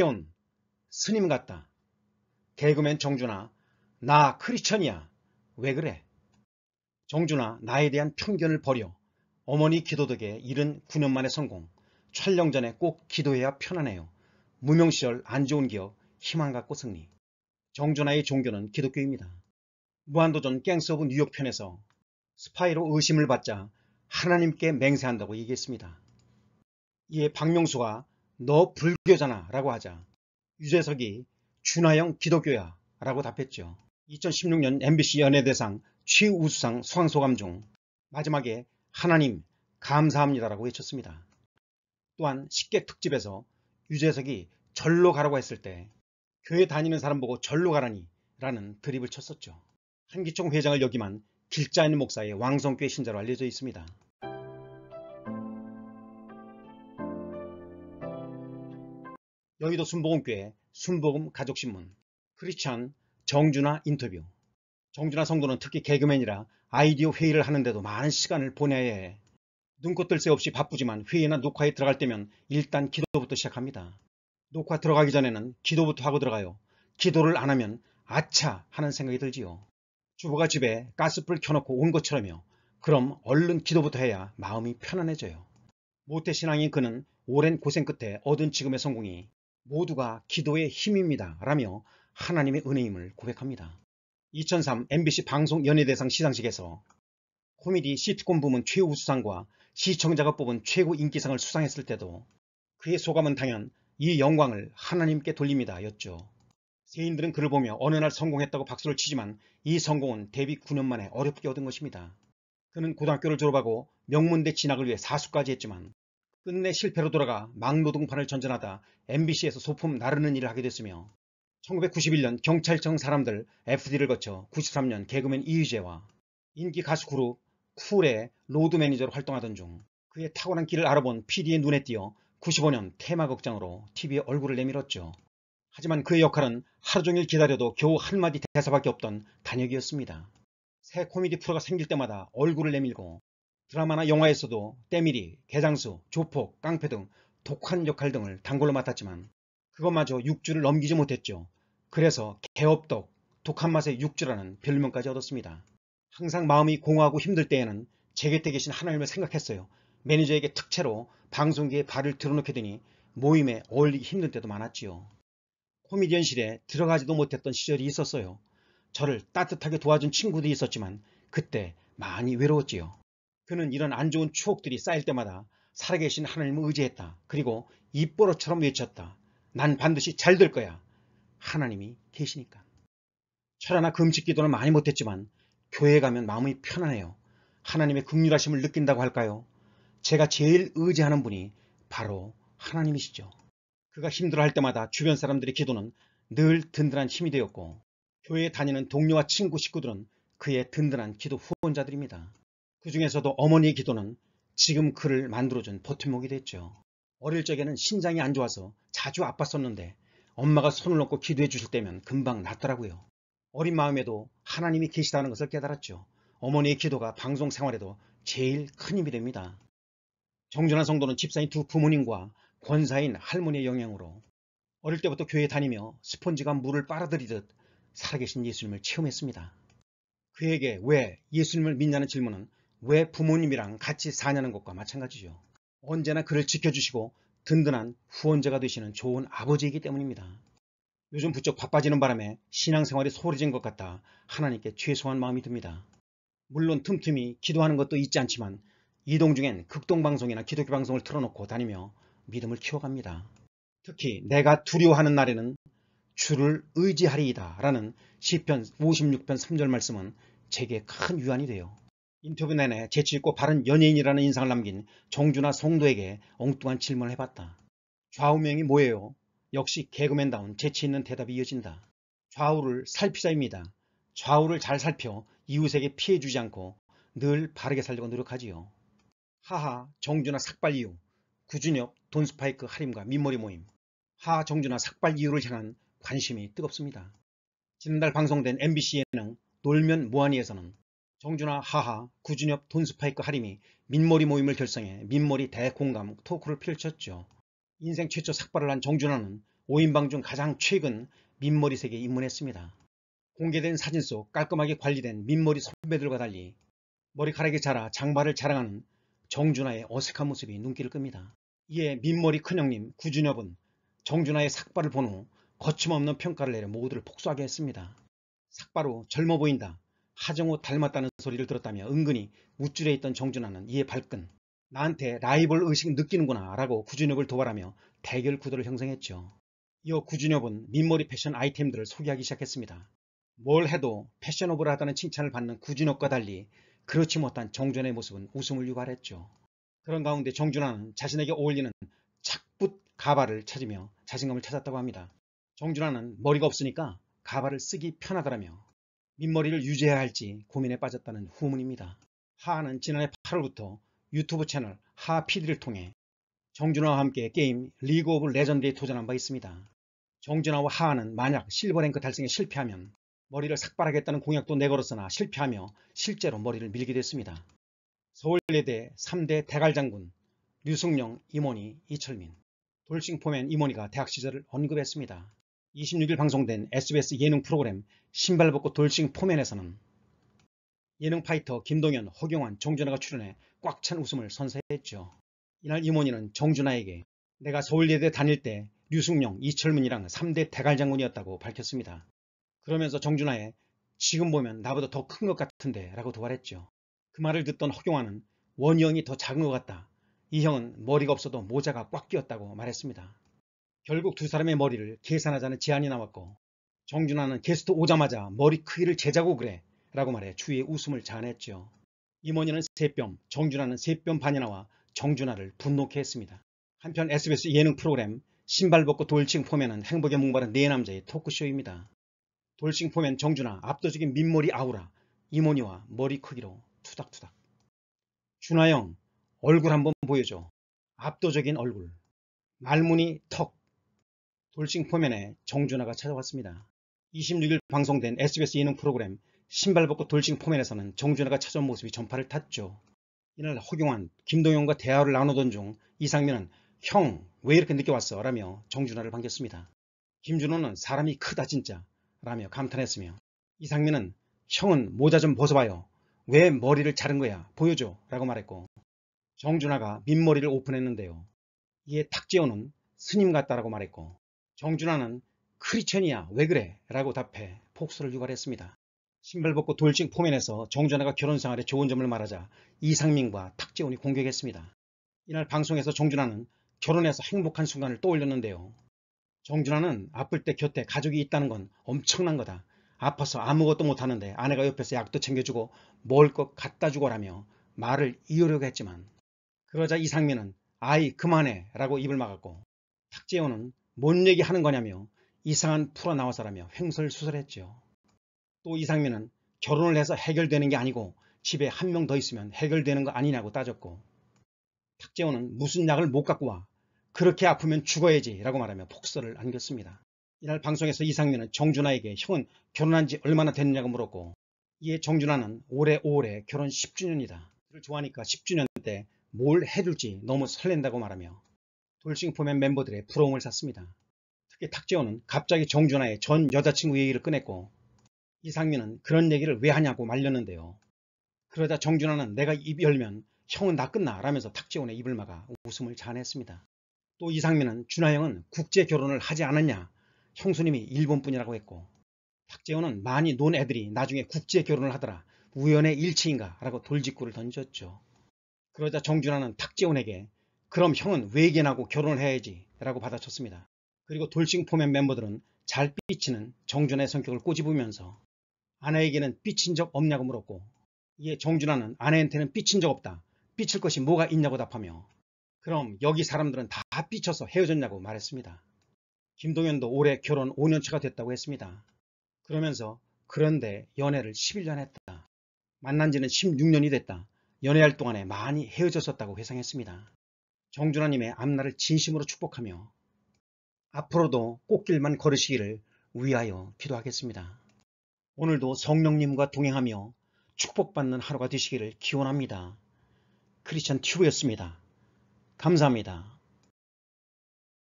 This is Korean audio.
탁재훈 스님 같다. 개그맨 정준아 나 크리천이야. 왜 그래? 정준아 나에 대한 편견을 버려. 어머니 기도덕에 이른 9년만의 성공. 촬영 전에 꼭 기도해야 편안해요. 무명 시절 안 좋은 기억 희망 갖고 승리. 정준아의 종교는 기독교입니다. 무한도전 갱스 오브 뉴욕 편에서 스파이로 의심을 받자 하나님께 맹세한다고 얘기했습니다. 이에 박명수가 너 불교잖아 라고 하자 유재석이 준하영 기독교야 라고 답했죠. 2016년 MBC 연예대상 최우수상 수상소감 중 마지막에 하나님 감사합니다라고 외쳤습니다. 또한 식객 특집에서 유재석이 절로 가라고 했을 때 교회 다니는 사람 보고 절로 가라니 라는 드립을 쳤었죠. 한기총 회장을 역임한 길자 있는 목사의 왕성교회 신자로 알려져 있습니다. 여의도 순복음교회 순복음 가족신문 크리스찬 정준하 인터뷰 정준하 성도는 특히 개그맨이라 아이디어 회의를 하는데도 많은 시간을 보내야 해눈꽃뜰새 없이 바쁘지만 회의나 녹화에 들어갈 때면 일단 기도부터 시작합니다. 녹화 들어가기 전에는 기도부터 하고 들어가요. 기도를 안 하면 아차 하는 생각이 들지요. 주부가 집에 가스불 켜놓고 온 것처럼요. 그럼 얼른 기도부터 해야 마음이 편안해져요. 모태신앙인 그는 오랜 고생 끝에 얻은 지금의 성공이 모두가 기도의 힘입니다. 라며 하나님의 은혜임을 고백합니다. 2003 MBC 방송 연예대상 시상식에서 코미디 시트콤 부문 최우 수상과 시청자가 뽑은 최고 인기상을 수상했을 때도 그의 소감은 당연 이 영광을 하나님께 돌립니다. 였죠. 세인들은 그를 보며 어느 날 성공했다고 박수를 치지만 이 성공은 데뷔 9년 만에 어렵게 얻은 것입니다. 그는 고등학교를 졸업하고 명문대 진학을 위해 사수까지 했지만 끝내 실패로 돌아가 막노동판을 전전하다 MBC에서 소품 나르는 일을 하게 됐으며 1991년 경찰청 사람들 FD를 거쳐 93년 개그맨 이유재와 인기 가수 그룹 쿨의 로드 매니저로 활동하던 중 그의 타고난 길을 알아본 PD의 눈에 띄어 95년 테마극장으로 TV에 얼굴을 내밀었죠. 하지만 그의 역할은 하루 종일 기다려도 겨우 한마디 대사밖에 없던 단역이었습니다. 새 코미디 프로가 생길 때마다 얼굴을 내밀고 드라마나 영화에서도 때밀이, 개장수, 조폭, 깡패 등 독한 역할 등을 단골로 맡았지만 그것마저 6주를 넘기지 못했죠. 그래서 개업덕, 독한 맛의 6주라는 별명까지 얻었습니다. 항상 마음이 공허하고 힘들 때에는 제 곁에 계신 하나님을 생각했어요. 매니저에게 특채로 방송기에 발을 들어놓게 되니 모임에 어울리기 힘든 때도 많았지요. 코미디언실에 들어가지도 못했던 시절이 있었어요. 저를 따뜻하게 도와준 친구도 있었지만 그때 많이 외로웠지요. 그는 이런 안 좋은 추억들이 쌓일 때마다 살아계신 하나님을 의지했다. 그리고 입버릇처럼 외쳤다. 난 반드시 잘 될 거야. 하나님이 계시니까. 철하나 금식 기도는 많이 못했지만 교회에 가면 마음이 편안해요. 하나님의 극률하심을 느낀다고 할까요? 제가 제일 의지하는 분이 바로 하나님이시죠. 그가 힘들어할 때마다 주변 사람들의 기도는 늘 든든한 힘이 되었고 교회에 다니는 동료와 친구 식구들은 그의 든든한 기도 후원자들입니다. 그 중에서도 어머니의 기도는 지금 그를 만들어준 버팀목이 됐죠. 어릴 적에는 신장이 안 좋아서 자주 아팠었는데 엄마가 손을 놓고 기도해 주실 때면 금방 낫더라고요. 어린 마음에도 하나님이 계시다는 것을 깨달았죠. 어머니의 기도가 방송 생활에도 제일 큰 힘이 됩니다. 정전한 성도는 집사인 두 부모님과 권사인 할머니의 영향으로 어릴 때부터 교회에 다니며 스펀지가 물을 빨아들이듯 살아계신 예수님을 체험했습니다. 그에게 왜 예수님을 믿냐는 질문은 왜 부모님이랑 같이 사냐는 것과 마찬가지죠. 언제나 그를 지켜주시고 든든한 후원자가 되시는 좋은 아버지이기 때문입니다. 요즘 부쩍 바빠지는 바람에 신앙생활이 소홀해진 것 같다 하나님께 최소한 마음이 듭니다. 물론 틈틈이 기도하는 것도 잊지 않지만 이동 중엔 극동방송이나 기독교 방송을 틀어놓고 다니며 믿음을 키워갑니다. 특히 내가 두려워하는 날에는 주를 의지하리이다 라는 시편 56편 3절 말씀은 제게 큰 위안이 돼요. 인터뷰 내내 재치있고 바른 연예인이라는 인상을 남긴 정준하 송도에게 엉뚱한 질문을 해봤다. 좌우명이 뭐예요? 역시 개그맨다운 재치있는 대답이 이어진다. 좌우를 살피자입니다. 좌우를 잘 살펴 이웃에게 피해주지 않고 늘 바르게 살려고 노력하지요. 하하 정준하 삭발 이유 구준엽 돈스파이크 할인과 민머리 모임 하하 정준하 삭발 이유를 향한 관심이 뜨겁습니다. 지난달 방송된 MBC 예능 놀면 뭐하니에서는 정준하 하하, 구준엽 돈스파이크 하림이 민머리 모임을 결성해 민머리 대공감 토크를 펼쳤죠. 인생 최초 삭발을 한 정준하는 5인방 중 가장 최근 민머리 세계에 입문했습니다. 공개된 사진 속 깔끔하게 관리된 민머리 선배들과 달리 머리카락이 자라 장발을 자랑하는 정준하의 어색한 모습이 눈길을 끕니다. 이에 민머리 큰형님 구준엽은 정준하의 삭발을 본 후 거침없는 평가를 내려 모두를 폭소하게 했습니다. 삭발 후 젊어 보인다. 하정우 닮았다는 소리를 들었다며 은근히 우쭐해 있던 정준하는 이에 발끈 나한테 라이벌 의식 느끼는구나 라고 구준엽을 도발하며 대결 구도를 형성했죠. 이어 구준엽은 민머리 패션 아이템들을 소개하기 시작했습니다. 뭘 해도 패션오블하다는 칭찬을 받는 구준엽과 달리 그렇지 못한 정준의 모습은 웃음을 유발했죠. 그런 가운데 정준하는 자신에게 어울리는 착붙 가발을 찾으며 자신감을 찾았다고 합니다. 정준하는 머리가 없으니까 가발을 쓰기 편하더라며 민머리를 유지해야 할지 고민에 빠졌다는 후문입니다. 하는 지난해 8월부터 유튜브 채널 하피디를 통해 정준하와 함께 게임 리그 오브 레전드에 도전한 바 있습니다. 정준하와 하하는 만약 실버랭크 달성에 실패하면 머리를 삭발하겠다는 공약도 내걸었으나 실패하며 실제로 머리를 밀게 됐습니다. 서울예대 3대 대갈장군 류승룡, 이모니 이철민, 돌싱포맨 이모니가 대학 시절을 언급했습니다. 26일 방송된 SBS 예능 프로그램 신발 벗고 돌싱 포맨에서는 예능 파이터 김동현, 허경환, 정준하가 출연해 꽉 찬 웃음을 선사했죠. 이날 이모니는 정준하에게 내가 서울예대 다닐 때 류승룡, 이철문이랑 3대 대갈장군이었다고 밝혔습니다. 그러면서 정준하에 지금 보면 나보다 더 큰 것 같은데 라고 도발했죠. 그 말을 듣던 허경환은 원형이 더 작은 것 같다. 이 형은 머리가 없어도 모자가 꽉 끼었다고 말했습니다. 결국 두 사람의 머리를 계산하자는 제안이 나왔고 정준하는 게스트 오자마자 머리 크기를 재자고 그래 라고 말해 추위의 웃음을 자아냈죠. 임원희는 세뼘, 정준하는 세뼘 반이 나와 정준하를 분노케 했습니다. 한편 SBS 예능 프로그램 신발 벗고 돌싱 포맨은 행복에 목마른 네 남자의 토크쇼입니다. 돌싱 포맨 정준하 압도적인 민머리 아우라 이모니와 머리 크기로 투닥투닥 준하 형 얼굴 한번 보여줘 압도적인 얼굴 말문이 턱 돌싱 포면에 정준하가 찾아왔습니다. 26일 방송된 SBS 예능 프로그램 신발 벗고 돌싱 포면에서는 정준하가 찾아온 모습이 전파를 탔죠. 이날 허경환, 김동현과 대화를 나누던 중 이상민은 형, 왜 이렇게 늦게 왔어? 라며 정준하를 반겼습니다. 김준호는 사람이 크다 진짜 라며 감탄했으며 이상민은 형은 모자 좀 벗어봐요. 왜 머리를 자른 거야? 보여줘 라고 말했고 정준하가 민머리를 오픈했는데요. 이에 탁재호는 스님 같다라고 말했고 정준하는 크리첸이야 왜 그래 라고 답해 폭소를 유발했습니다. 신발 벗고 돌싱 포면에서 정준하가 결혼생활에 좋은 점을 말하자 이상민과 탁재훈이 공격했습니다. 이날 방송에서 정준하는 결혼해서 행복한 순간을 떠올렸는데요. 정준하는 아플 때 곁에 가족이 있다는 건 엄청난 거다. 아파서 아무것도 못하는데 아내가 옆에서 약도 챙겨주고 먹을 것 갖다 주고라며 말을 이으려고 했지만 그러자 이상민은 아이 그만해 라고 입을 막았고 탁재훈은 뭔 얘기하는 거냐며 이상한 풀어나와서라며 횡설수설했지요. 또 이상민은 결혼을 해서 해결되는 게 아니고 집에 한 명 더 있으면 해결되는 거 아니냐고 따졌고 탁재호는 무슨 약을 못 갖고 와 그렇게 아프면 죽어야지 라고 말하며 폭설을 안겼습니다. 이날 방송에서 이상민은 정준하에게 형은 결혼한 지 얼마나 됐느냐고 물었고 이에 정준하는 올해 5월에 결혼 10주년이다. 그를 좋아하니까 10주년 때 뭘 해줄지 너무 설렌다고 말하며 돌싱포맨 멤버들의 부러움을 샀습니다. 특히 탁재호는 갑자기 정준하의 전 여자친구 얘기를 꺼냈고 이상민은 그런 얘기를 왜 하냐고 말렸는데요. 그러다 정준하는 내가 입 열면 형은 나 끝나 라면서 탁재훈의 입을 막아 웃음을 자아냈습니다. 또 이상민은 준하 형은 국제 결혼을 하지 않았냐 형수님이 일본뿐이라고 했고 탁재훈은 많이 논 애들이 나중에 국제 결혼을 하더라 우연의 일치인가 라고 돌직구를 던졌죠. 그러자 정준하는 탁재훈에게 그럼 형은 외견하고 결혼을 해야지 라고 받아쳤습니다. 그리고 돌싱포맨 멤버들은 잘 삐치는 정준하의 성격을 꼬집으면서 아내에게는 삐친 적 없냐고 물었고 이에 정준하는 아내한테는 삐친 적 없다. 삐칠 것이 뭐가 있냐고 답하며 그럼 여기 사람들은 다 삐쳐서 헤어졌냐고 말했습니다. 김동현도 올해 결혼 5년차가 됐다고 했습니다. 그러면서 그런데 연애를 11년 했다. 만난 지는 16년이 됐다. 연애할 동안에 많이 헤어졌었다고 회상했습니다. 정준하님의 앞날을 진심으로 축복하며 앞으로도 꽃길만 걸으시기를 위하여 기도하겠습니다. 오늘도 성령님과 동행하며 축복받는 하루가 되시기를 기원합니다. 크리스천 튜브였습니다. 감사합니다.